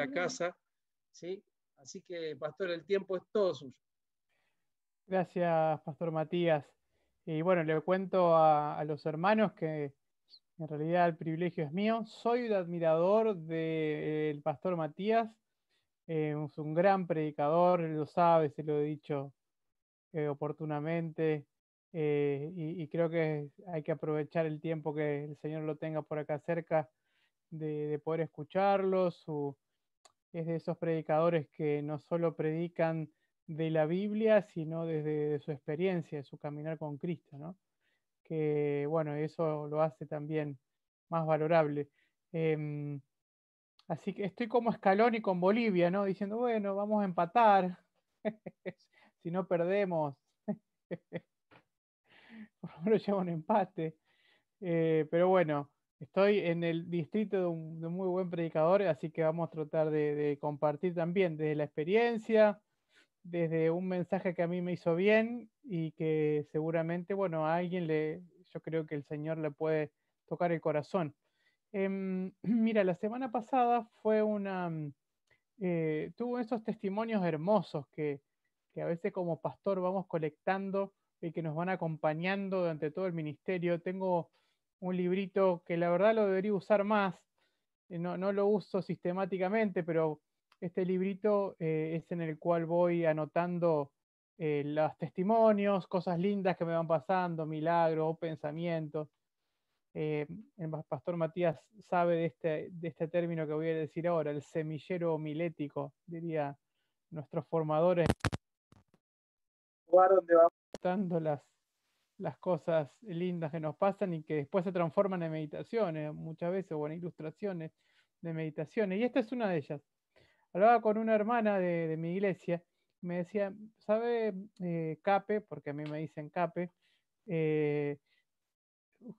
la casa. ¿sí? Así que, pastor, el tiempo es todo suyo. Gracias, pastor Matías. Y bueno, le cuento a, los hermanos que en realidad el privilegio es mío. Soy un admirador del pastor Matías. Eh, es un gran predicador, lo sabe, se lo he dicho eh, oportunamente. Eh, y, creo que hay que aprovechar el tiempo que el Señor lo tenga por acá cerca de, de poder escucharlo, su, es de esos predicadores que no solo predican de la Biblia, sino desde su experiencia, de su caminar con Cristo, ¿no? Que, bueno, eso lo hace también más valorable. Em, así que estoy como escalón y con Bolivia, ¿no? Diciendo, bueno, vamos a empatar, si no perdemos, por lo lleva un empate. Eh, pero bueno, Estoy en el distrito de un, muy buen predicador, así que vamos a tratar de, compartir también desde la experiencia, desde un mensaje que a mí me hizo bien y que seguramente, bueno, a alguien le, yo creo que el Señor le puede tocar el corazón. Em, mira, la semana pasada fue una, mm, eh, tuvo esos testimonios hermosos que, que a veces como pastor vamos colectando y que nos van acompañando durante todo el ministerio. Tengo un librito que la verdad lo debería usar más. Eh, no, lo uso sistemáticamente, pero este librito eh, es en el cual voy anotando eh, los testimonios, cosas lindas que me van pasando, milagros, pensamientos. el pastor Matías sabe de este, de este término que voy a decir ahora, el semillero milético, diría nuestros formadores. Lugar donde vamos. Las, las cosas lindas que nos pasan y que después se transforman en meditaciones muchas veces o en ilustraciones de meditaciones. Y esta es una de ellas. Hablaba con una hermana de, mi iglesia, me decía, ¿sabe eh, Cape? Porque a mí me dicen Cape, eh,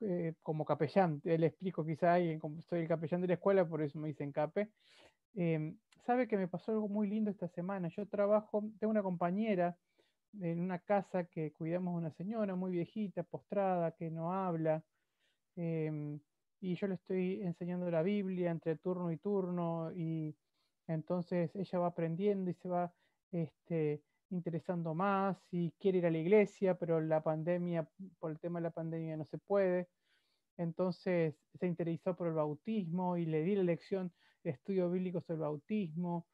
eh, como capellán, le explico quizá a soy el capellán de la escuela, por eso me dicen Cape. ¿Sabe que me pasó algo muy lindo esta semana? Yo trabajo, tengo una compañera en una casa que cuidamos una señora muy viejita, postrada, que no habla, em, y yo le estoy enseñando la Biblia entre turno y turno, y entonces ella va aprendiendo y se va este, interesando más y quiere ir a la iglesia, pero la pandemia, por el tema de la pandemia no se puede. Entonces se interesó por el bautismo y le di la lección de estudio bíblico sobre el bautismo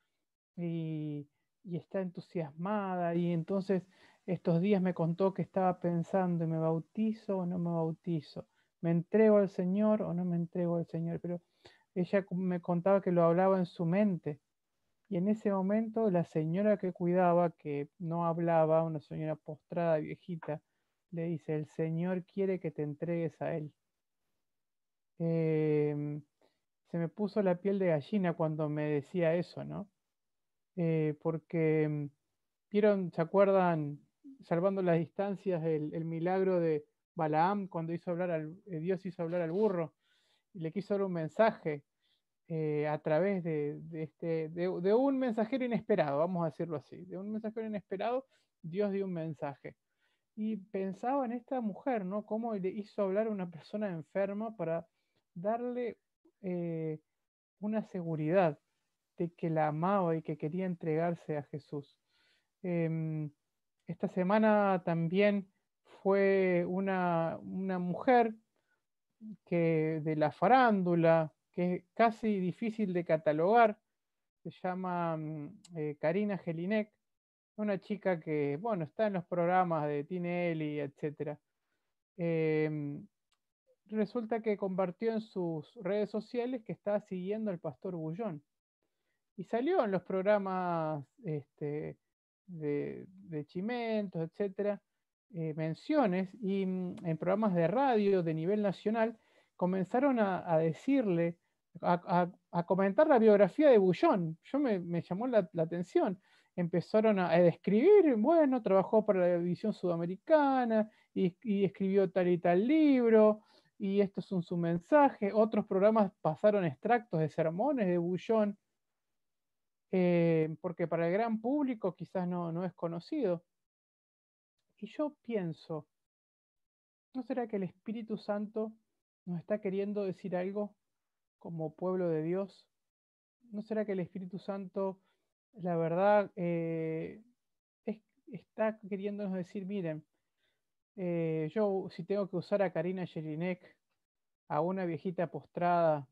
y y está entusiasmada y entonces estos días me contó que estaba pensando, ¿me bautizo o no me bautizo? ¿Me entrego al Señor o no me entrego al Señor? Pero ella me contaba que lo hablaba en su mente. Y en ese momento la señora que cuidaba, que no hablaba, una señora postrada, viejita, le dice, el Señor quiere que te entregues a Él. Em, se me puso la piel de gallina cuando me decía eso, ¿no? Eh, porque vieron, ¿se acuerdan, salvando las distancias, el, milagro de Balaam cuando hizo hablar al, eh, Dios hizo hablar al burro y le quiso dar un mensaje eh, a través de, este, un mensajero inesperado, vamos a decirlo así, de un mensajero inesperado, Dios dio un mensaje. Y pensaba en esta mujer, ¿no? Cómo le hizo hablar a una persona enferma para darle una seguridad que la amaba y que quería entregarse a Jesús. Em, esta semana también fue una, una, mujer que, de la farándula, que es casi difícil de catalogar, se llama mm, eh, Karina Gelinek, una chica que, bueno, está en los programas de Tinelli, etc. Em, resulta que compartió en sus redes sociales que estaba siguiendo al pastor Bullón y salió en los programas este, de, Chimentos, etcétera, eh, menciones y mm, en programas de radio de nivel nacional comenzaron a, decirle, a, comentar la biografía de Bullón. Yo me, llamó la, atención. Empezaron a, describir, bueno, trabajó para la edición sudamericana y, escribió tal y tal libro, y esto es un, su mensaje. Otros programas pasaron extractos de sermones de Bullón eh, porque para el gran público quizás no, es conocido. Y yo pienso, ¿no será que el Espíritu Santo nos está queriendo decir algo como pueblo de Dios? ¿No será que el Espíritu Santo, la verdad, eh, está queriéndonos decir, miren, eh, yo si tengo que usar a Karina Jelinek, a una viejita postrada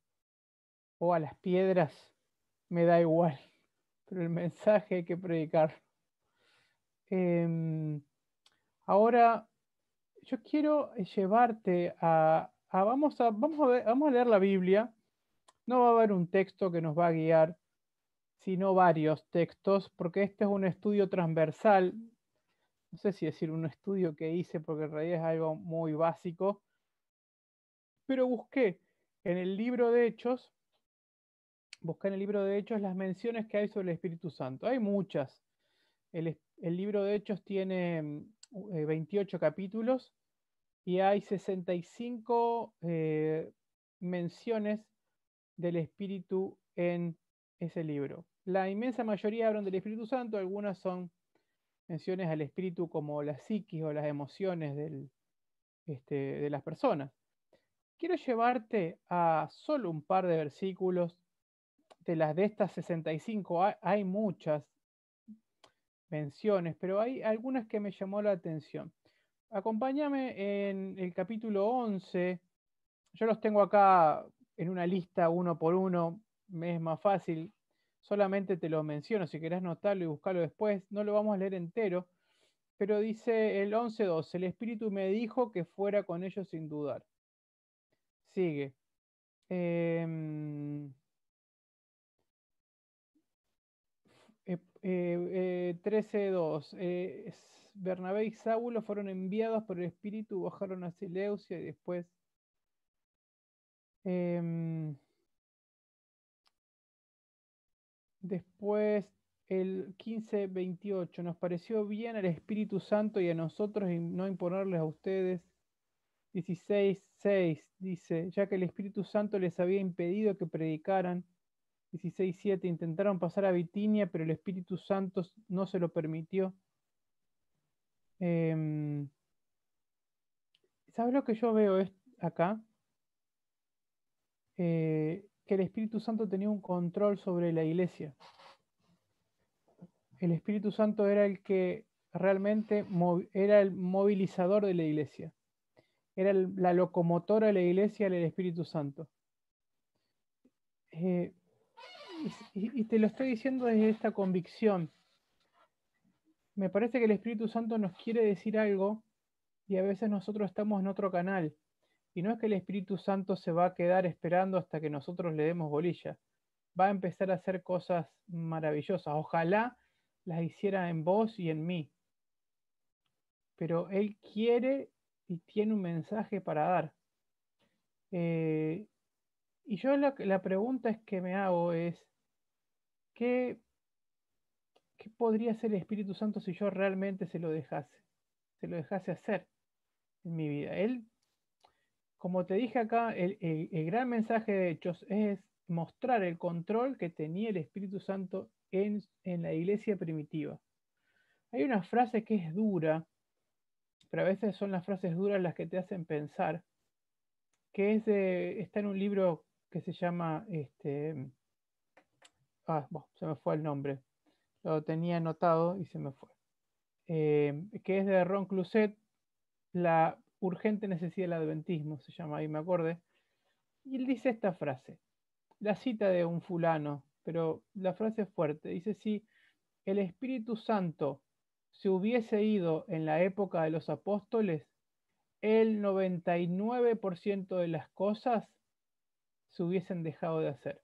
o a las piedras, me da igual pero el mensaje hay que predicar. Em, ahora, yo quiero llevarte a, vamos, vamos, vamos a leer la Biblia. No va a haber un texto que nos va a guiar, sino varios textos, porque este es un estudio transversal. No sé si decir un estudio que hice, porque en realidad es algo muy básico. Pero busqué en el libro de Hechos buscar en el libro de Hechos las menciones que hay sobre el Espíritu Santo. Hay muchas. El, libro de Hechos tiene 28 mm, eh, capítulos y hay 65 eh, menciones del Espíritu en ese libro. La inmensa mayoría hablan del Espíritu Santo, algunas son menciones al Espíritu como la psiquis o las emociones este, de las personas. Quiero llevarte a solo un par de versículos de las de estas 65 hay, hay muchas menciones, pero hay algunas que me llamó la atención. Acompáñame en el capítulo 11. Yo los tengo acá en una lista uno por uno, me es más fácil. Solamente te los menciono, si querés notarlo y buscarlo después, no lo vamos a leer entero, pero dice el 11.12, el Espíritu me dijo que fuera con ellos sin dudar. Sigue. Em, 13.2. Eh, eh, eh, Bernabé y Saulo fueron enviados por el Espíritu, bajaron a Seleucia y después... Em, después el 15.28. Nos pareció bien al Espíritu Santo y a nosotros no imponerles a ustedes. 16.6 dice, ya que el Espíritu Santo les había impedido que predicaran 16.7. Intentaron pasar a Bitinia, pero el Espíritu Santo no se lo permitió. Em, ¿Sabes lo que yo veo acá? Eh, que el Espíritu Santo tenía un control sobre la iglesia. El Espíritu Santo era el que realmente era el movilizador de la iglesia. Era la locomotora de la iglesia, el Espíritu Santo. Eh, y, te lo estoy diciendo desde esta convicción. Me parece que el Espíritu Santo nos quiere decir algo y a veces nosotros estamos en otro canal. Y no es que el Espíritu Santo se va a quedar esperando hasta que nosotros le demos bolilla. Va a empezar a hacer cosas maravillosas. Ojalá las hiciera en vos y en mí. Pero Él quiere y tiene un mensaje para dar. Eh, y yo la, la, pregunta es que me hago es, ¿qué, podría hacer el Espíritu Santo si yo realmente se lo dejase? Se lo dejase hacer en mi vida. Él, como te dije acá, el, gran mensaje de Hechos es mostrar el control que tenía el Espíritu Santo en, la iglesia primitiva. Hay una frase que es dura, pero a veces son las frases duras las que te hacen pensar, que está en un libro que se llama este, ah, se me fue el nombre, lo tenía anotado y se me fue, eh, que es de Ron Cluset, La urgente necesidad del adventismo, se llama ahí, me acordé, y él dice esta frase, la cita de un fulano, pero la frase es fuerte, dice, si el Espíritu Santo se hubiese ido en la época de los apóstoles, el 99% de las cosas se hubiesen dejado de hacer.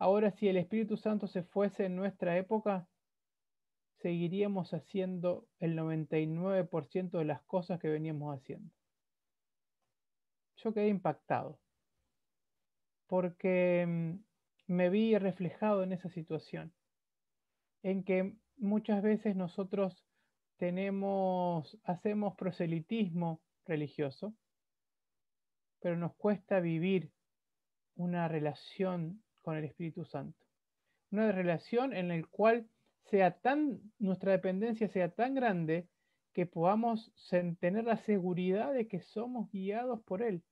Ahora, si el Espíritu Santo se fuese en nuestra época, seguiríamos haciendo el 99% de las cosas que veníamos haciendo. Yo quedé impactado porque mm, me vi reflejado en esa situación, en que muchas veces nosotros tenemos, hacemos proselitismo religioso, pero nos cuesta vivir una relación el Espíritu Santo. Una relación en la cual sea tan, nuestra dependencia sea tan grande que podamos tener la seguridad de que somos guiados por Él,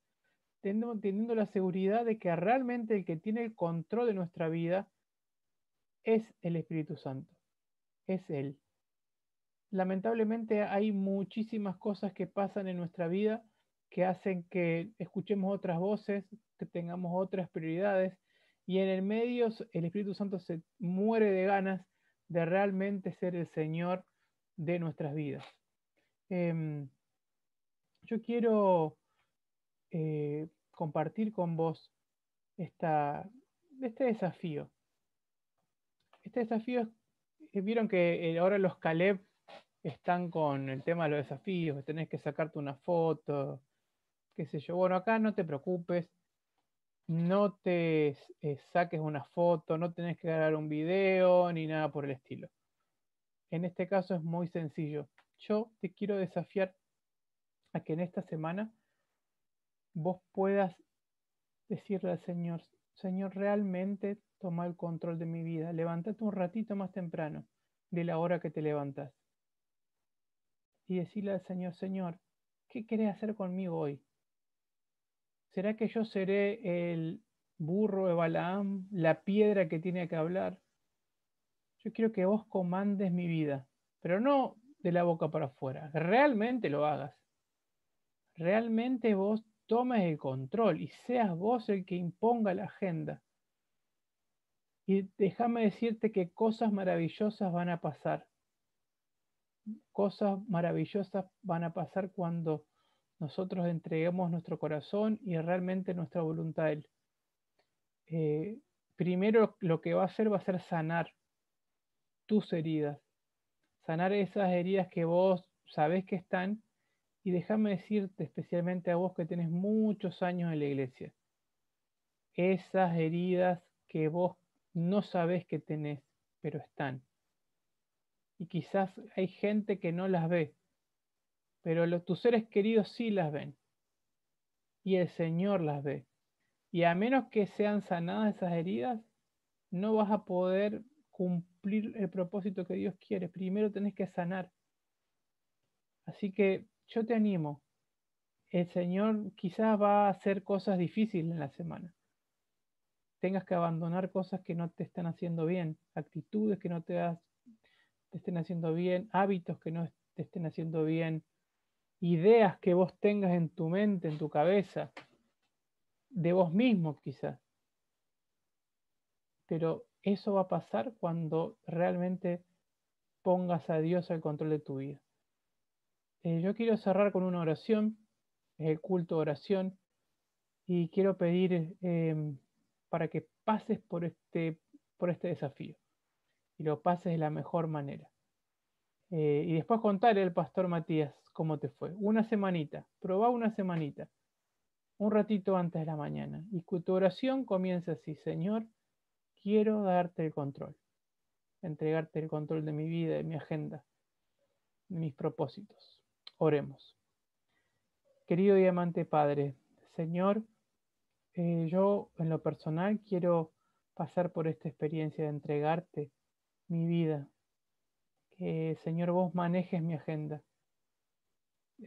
teniendo, teniendo la seguridad de que realmente el que tiene el control de nuestra vida es el Espíritu Santo, es Él. Lamentablemente hay muchísimas cosas que pasan en nuestra vida que hacen que escuchemos otras voces, que tengamos otras prioridades, y en el medio el Espíritu Santo se muere de ganas de realmente ser el Señor de nuestras vidas. Em, yo quiero eh, compartir con vos esta, este desafío. Este desafío eh, vieron que eh, ahora los Caleb están con el tema de los desafíos, tenés que sacarte una foto, qué sé yo. Bueno, acá no te preocupes, no te eh, saques una foto, no tenés que grabar un video ni nada por el estilo. En este caso es muy sencillo. Yo te quiero desafiar a que en esta semana vos puedas decirle al Señor, Señor, realmente toma el control de mi vida. Levántate un ratito más temprano de la hora que te levantas. Y decirle al Señor, Señor, ¿qué querés hacer conmigo hoy? ¿Será que yo seré el burro de Balaam, la piedra que tiene que hablar? Yo quiero que vos comandes mi vida, pero no de la boca para afuera. Realmente lo hagas. Realmente vos tomes el control y seas vos el que imponga la agenda. Y déjame decirte que cosas maravillosas van a pasar. Cosas maravillosas van a pasar cuando nosotros entreguemos nuestro corazón y realmente nuestra voluntad a Él. Eh, primero lo que va a hacer va a ser sanar tus heridas, sanar esas heridas que vos sabés que están y déjame decirte especialmente a vos que tenés muchos años en la iglesia, esas heridas que vos no sabés que tenés, pero están. Y quizás hay gente que no las ve, pero tus seres queridos sí las ven. Y el Señor las ve. Y a menos que sean sanadas esas heridas, no vas a poder cumplir el propósito que Dios quiere. Primero tenés que sanar. Así que yo te animo. El Señor quizás va a hacer cosas difíciles en la semana. Tengas que abandonar cosas que no te están haciendo bien, actitudes que no te, te estén haciendo bien, hábitos que no te estén haciendo bien, ideas que vos tengas en tu mente, en tu cabeza, de vos mismo quizás. Pero eso va a pasar cuando realmente pongas a Dios al control de tu vida. Eh, yo quiero cerrar con una oración, el culto de oración, y quiero pedir em, para que pases por este, por este desafío y lo pases de la mejor manera. Eh, y después contaré al pastor Matías cómo te fue. Una semanita, probá una semanita, un ratito antes de la mañana. Y tu oración comienza así, Señor, quiero darte el control, entregarte el control de mi vida, de mi agenda, mis propósitos. Oremos. Querido diamante Padre, Señor, eh, yo en lo personal quiero pasar por esta experiencia de entregarte mi vida. Que, Señor, vos manejes mi agenda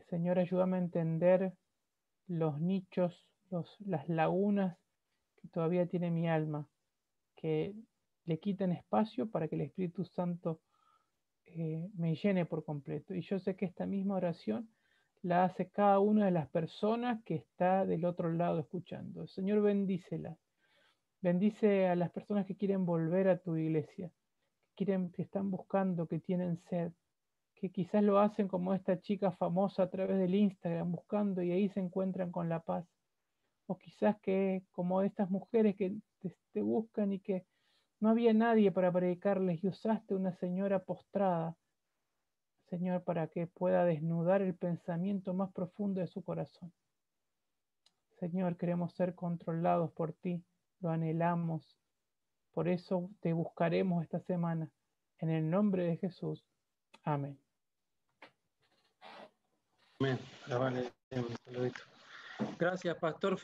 Señor, ayúdame a entender los nichos, las lagunas que todavía tiene mi alma, que le quiten espacio para que el Espíritu Santo eh, me llene por completo. Y yo sé que esta misma oración la hace cada una de las personas que está del otro lado escuchando. Señor, bendícela. Bendice a las personas que quieren volver a tu iglesia, que, quieren, que están buscando, que tienen sed que quizás lo hacen como esta chica famosa a través del Instagram, buscando y ahí se encuentran con la paz. O quizás que como estas mujeres que te, buscan y que no había nadie para predicarles y usaste una señora postrada, Señor, para que pueda desnudar el pensamiento más profundo de su corazón. Señor, queremos ser controlados por ti, lo anhelamos. Por eso te buscaremos esta semana. En el nombre de Jesús. Amén. Gracias, Pastor